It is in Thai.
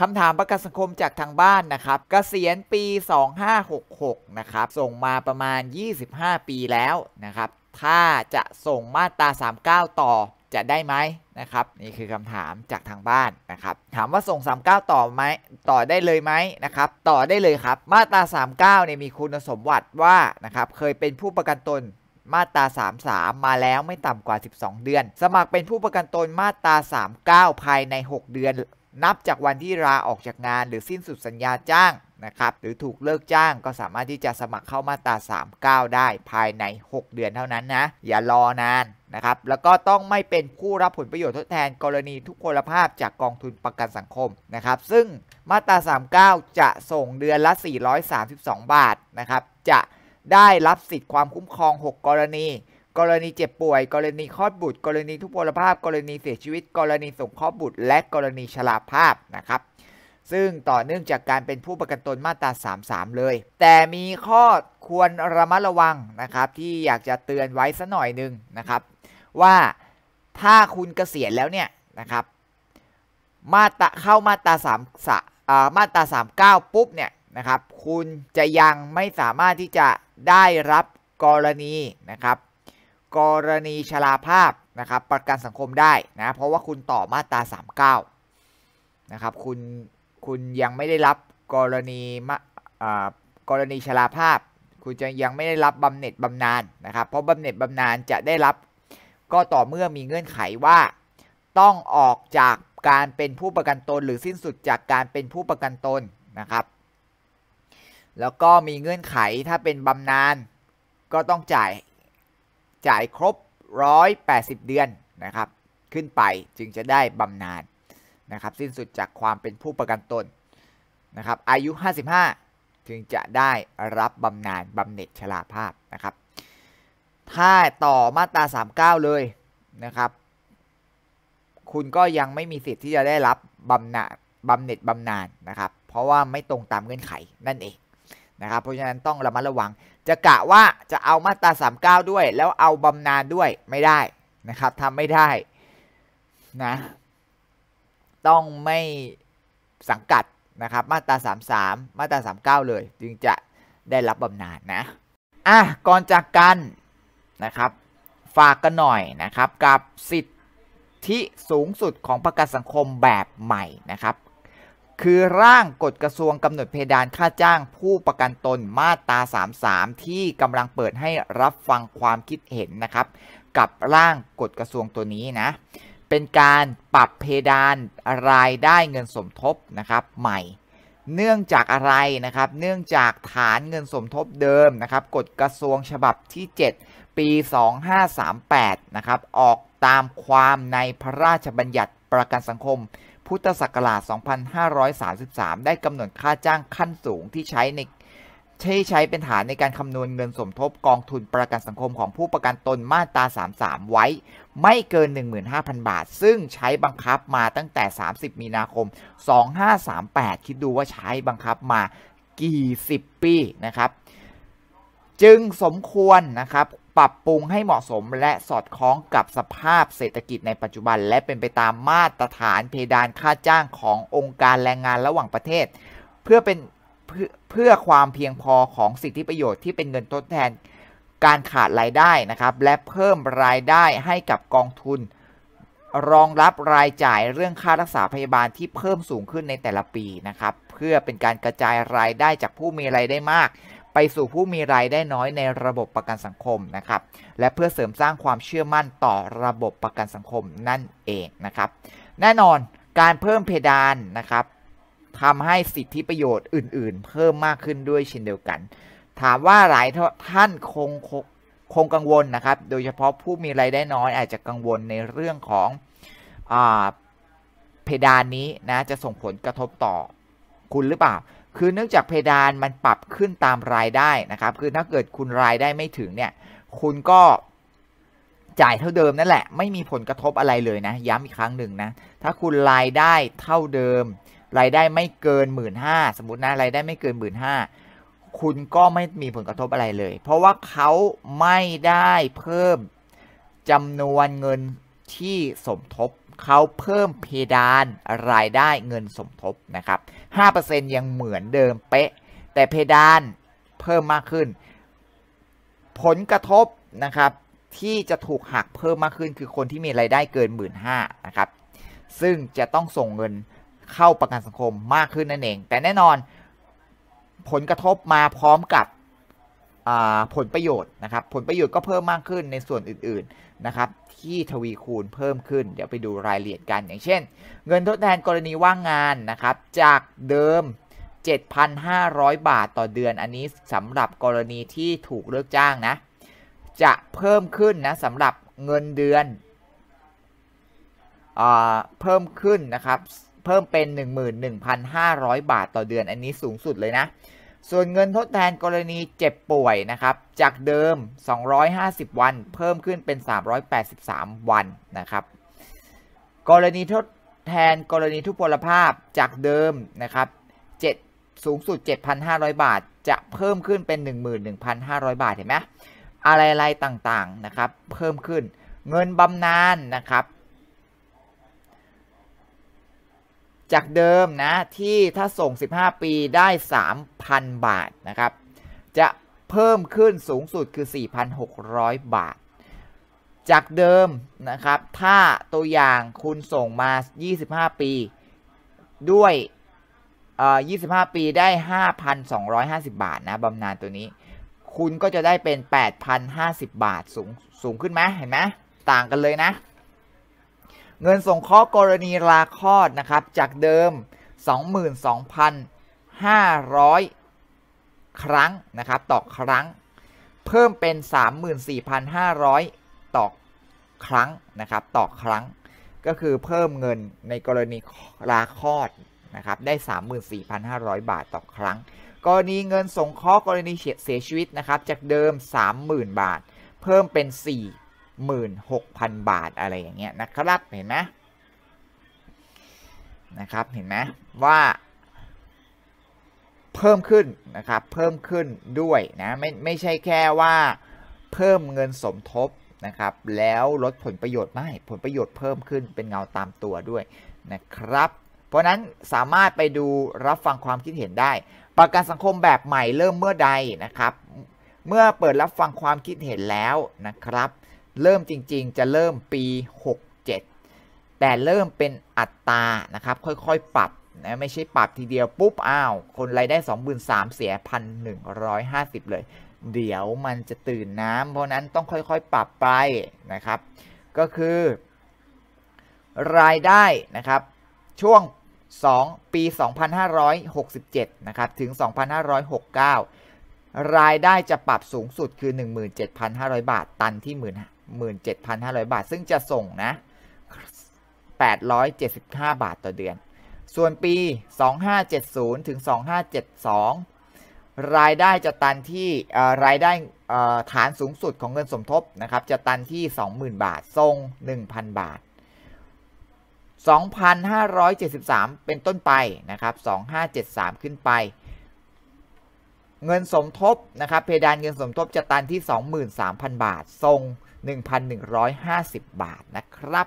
คำถามประกันสังคมจากทางบ้านนะครับกเกษียณปี 2566นะครับส่งมาประมาณ 25 ปีแล้วนะครับถ้าจะส่งมาตรา 39 ต่อจะได้ไหมนะครับนี่คือคำถามจากทางบ้านนะครับถามว่าส่ง 39 ต่อไหมต่อได้เลยไหมนะครับต่อได้เลยครับมาตรา 39เนี่ยมีคุณสมบัติว่านะครับเคยเป็นผู้ประกันตนมาตรา 33 มาแล้วไม่ต่ำกว่า 12 เดือน สมัครเป็นผู้ประกันตนมาตรา 39 ภายใน 6 เดือนนับจากวันที่ลาออกจากงานหรือสิ้นสุดสัญญาจ้างนะครับหรือถูกเลิกจ้างก็สามารถที่จะสมัครเข้ามาตรา39 ได้ภายใน 6 เดือนเท่านั้นนะอย่ารอนานนะครับแล้วก็ต้องไม่เป็นผู้รับผลประโยชน์ทดแทนกรณีทุกพลภาพจากกองทุนประกันสังคมนะครับซึ่งมาตรา 39 จะส่งเดือนละ 432 บาทนะครับจะได้รับสิทธิ์ความคุ้มครอง 6 กรณีกรณีเจ็บป่วย กรณีคลอดบุตร กรณีทุพพลภาพ กรณีเสียชีวิต กรณีส่งข้อบุตร และกรณีชราภาพนะครับ ซึ่งต่อเนื่องจากการเป็นผู้ประกันตนมาตรา 33 เลย แต่มีข้อควรระมัดระวังนะครับ ที่อยากจะเตือนไว้สัหน่อยหนึ่งนะครับ ว่าถ้าคุณเกษียณแล้วเนี่ยนะครับมาตราเข้ามาตรา3สมาตรา39 ปุ๊บเนี่ยนะครับ คุณจะยังไม่สามารถที่จะได้รับกรณีนะครับกรณีชราภาพนะครับประกันสังคมได้นะเพราะว่าคุณต่อมาตรา39นะครับคุณคุณยังไม่ได้รับกรณีมกรณีชราภาพ คุณจะยังไม่ได้รับบำเหน็จบำนาญนะครับ เพราะบำเหน็จบำนาญจะได้รับ ก็ต่อเมื่อมีเงื่อนไขว่าต้องออกจากการเป็นผู้ประกันตนหรือสิ้นสุดจากการเป็นผู้ประกันตนนะครับ แล้วก็มีเงื่อนไขถ้าเป็นบำนาญก็ต้องจ่ายจ่ายครบ 180 เดือนนะครับ ขึ้นไปจึงจะได้บำนาญนะครับ สิ้นสุดจากความเป็นผู้ประกันตนนะครับ อายุ 55 จึงจะได้รับบำนาญบำเหน็จชราภาพนะครับ ถ้าต่อมาตรา 39 เลยนะครับ คุณก็ยังไม่มีสิทธิ์ที่จะได้รับบำนาญบำเหน็จบำนาญนะครับ เพราะว่าไม่ตรงตามเงื่อนไขนั่นเองนะครับเพราะฉะนั้นต้องระมัดระวัง จะกะว่าจะเอามาตรา 39 ด้วย แล้วเอาบำนาญด้วยไม่ได้นะครับทำไม่ได้นะต้องไม่สังกัดนะครับมาตรา 33 มาตรา 39 เลยจึงจะได้รับบำนาญนะอ่ะก่อนจากกันนะครับฝากกันหน่อยนะครับกับสิทธิสูงสุดของประกันสังคมแบบใหม่นะครับคือร่างกฎกระทรวงกำหนดเพดานค่าจ้างผู้ประกันตนมาตรา33 ที่กำลังเปิดให้รับฟังความคิดเห็นนะครับ กับร่างกฎกระทรวงตัวนี้นะเป็นการปรับเพดานรายได้เงินสมทบนะครับใหม่ เนื่องจากอะไรนะครับเนื่องจากฐานเงินสมทบเดิมนะครับกฎกระทรวงฉบับที่ 7 ปี 2538นะครับออกตามความในพระราชบัญญัติประกันสังคมพุทธศักราช2533 ได้กำหนดค่าจ้างขั้นสูงที่ใช้ในใช้ใช้เป็นฐานในการคำนวณเงินสมทบกองทุนประกันสังคมของผู้ประกันตนมาตรา33 ไว้ ไม่เกิน 15,000 บาท ซึ่งใช้บังคับมาตั้งแต่ 30 มีนาคม 2538 คิดดูว่าใช้บังคับมากี่สิบปีนะครับจึงสมควรนะครับปรับปรุงให้เหมาะสมและสอดคล้องกับสภาพเศรษฐกิจในปัจจุบัน และเป็นไปตามมาตรฐานเพดานค่าจ้างขององค์การแรงงานระหว่างประเทศ เพื่อเป็นเพื่อความเพียงพอของสิทธิประโยชน์ที่เป็นเงินทดแทน การขาดรายได้นะครับและเพิ่มรายได้ให้กับกองทุน รองรับรายจ่ายเรื่องค่ารักษาพยาบาลที่เพิ่มสูงขึ้นในแต่ละปีนะครับเพื่อเป็นการกระจายรายได้จากผู้มีรายได้มากไปสู่ผู้มีรายได้น้อยในระบบประกันสังคมนะครับ และเพื่อเสริมสร้างความเชื่อมั่นต่อระบบประกันสังคมนั่นเองนะครับ แน่นอนการเพิ่มเพดานนะครับทำให้สิทธิประโยชน์อื่นๆ เพิ่มมากขึ้นด้วยเช่นเดียวกัน ถามว่าหลายท่านคงคงคงกังวลนะครับ โดยเฉพาะผู้มีรายได้น้อยอาจจะกังวลในเรื่องของอเพดานนี้นะจะส่งผลกระทบต่อคุณหรือเปล่าคือเนื่องจากเพดานมันปรับขึ้นตามรายได้นะครับ คือถ้าเกิดคุณรายได้ไม่ถึงเนี่ย คุณก็จ่ายเท่าเดิมนั่นแหละ ไม่มีผลกระทบอะไรเลยนะ ย้ำอีกครั้งหนึ่งนะ ถ้าคุณรายได้เท่าเดิม รายได้ไม่เกินหมื่นห้าสมมตินะ รายได้ไม่เกินหมื่นห้าคุณก็ไม่มีผลกระทบอะไรเลย เพราะว่าเขาไม่ได้เพิ่มจำนวนเงินที่สมทบเขาเพิ่มเพดานรายได้เงินสมทบนะครับ 5%ยังเหมือนเดิมเป๊ะ แต่เพดานเพิ่มมากขึ้น ผลกระทบนะครับที่จะถูกหักเพิ่มมากขึ้น คือคนที่มีรายได้เกิน 1 5ื่นนะครับ ซึ่งจะต้องส่งเงินเข้าประกันสังคมมากขึ้นนั่นเอง แต่แน่นอนผลกระทบมาพร้อมกับผลประโยชน์นะครับผลประโยชน์ก็เพิ่มมากขึ้นในส่วนอื่นๆนะครับที่ทวีคูณเพิ่มขึ้นเดี๋ยวไปดูรายละเอียดกันอย่างเช่น เงินทดแทนกรณีว่างงานนะครับ จากเดิม 7,500 บาทต่อเดือนอันนี้สำหรับกรณีที่ถูกเลิกจ้างนะ จะเพิ่มขึ้นนะสำหรับเงินเดือน เพิ่มขึ้นนะครับเพิ่มเป็น 11,500 บาทต่อเดือนอันนี้สูงสุดเลยนะส่วนเงินทดแทนกรณีเจ็บป่วยนะครับจากเดิม 250 วัน เพิ่มขึ้นเป็น 383 วันนะครับกรณีทดแทนกรณีทุพพลภาพจากเดิมนะครับสูงสุด 7,500 บาทจะเพิ่มขึ้นเป็น 11,500 บาทเห็นไหมอะไร ๆ ต่างๆนะครับเพิ่มขึ้นเงินบำนาญนนะครับจากเดิมนะที่ถ้าส่ง 15 ปีได้ 3 4,000บาทนะครับ จะเพิ่มขึ้นสูงสุดคือ 4,600 บาท จากเดิมนะครับ ถ้าตัวอย่างคุณส่งมา 25 ปี ด้วย 25 ปีได้ 5,250 บาทนะบำนาญตัวนี้ คุณก็จะได้เป็น 8,050 บาทสูงสูงขึ้นไหมเห็นไหมต่างกันเลยนะ เงินส่งเคราะห์กรณีลาคลอดนะครับจากเดิม 22,000 5 0 0 ครั้งนะครับต่อครั้ง เพิ่มเป็น 34,500 ต่อครั้งนะครับต่อครั้งก็คือเพิ่มเงินในกรณีลาคลอดนะครับได้ 34,500 บาทต่อครั้ง กรณีเงินสงเคราะห์กรณีเสียชีวิตนะครับจากเดิม 30,000 บาท เพิ่มเป็น 46,000 บาทอะไรอย่างเงี้ยนะครับ เห็นไหมนะครับเห็นไหมว่าเพิ่มขึ้นนะครับ เพิ่มขึ้นด้วยนะ ไม่ไม่ใช่แค่ว่าเพิ่มเงินสมทบนะครับ แล้วลดผลประโยชน์ไม่ ผลประโยชน์เพิ่มขึ้นเป็นเงาตามตัวด้วยนะครับ เพราะนั้นสามารถไปดูรับฟังความคิดเห็นได้ ประกันสังคมแบบใหม่เริ่มเมื่อใดนะครับ เมื่อเปิดรับฟังความคิดเห็นแล้วนะครับ เริ่มจริงๆ จะเริ่มปี67แต่เริ่มเป็นอัตรานะครับค่อยๆปรับนะไม่ใช่ปรับทีเดียว ปุ๊บอ้าว คนรายได้ 2 3งหมเสียาสิบเลย เดี๋ยวมันจะตื่นน้ำเพราะนั้นต้องค่อยๆปรับไปนะครับก็คือ รายได้นะครับช่วง 2 ปี 2567นะครับถึง 2569 รายได้จะปรับสูงสุดคือ 17,500 บาท ตันที่ 17,500 บาท ซึ่งจะส่งนะ875 บาทต่อเดือนส่วนปี 2570 ถึง 2572 รายได้จะตันที่รายได้ฐานสูงสุดของเงินสมทบนะครับ จะตันที่ 20,000 บาททรง 1,000 บาท 2,573 เป็นต้นไปนะครับ 2,573 ขึ้นไป เงินสมทบนะครับ เพดานเงินสมทบจะตันที่ 23,000 บาททรง1,150 บาท นะครับ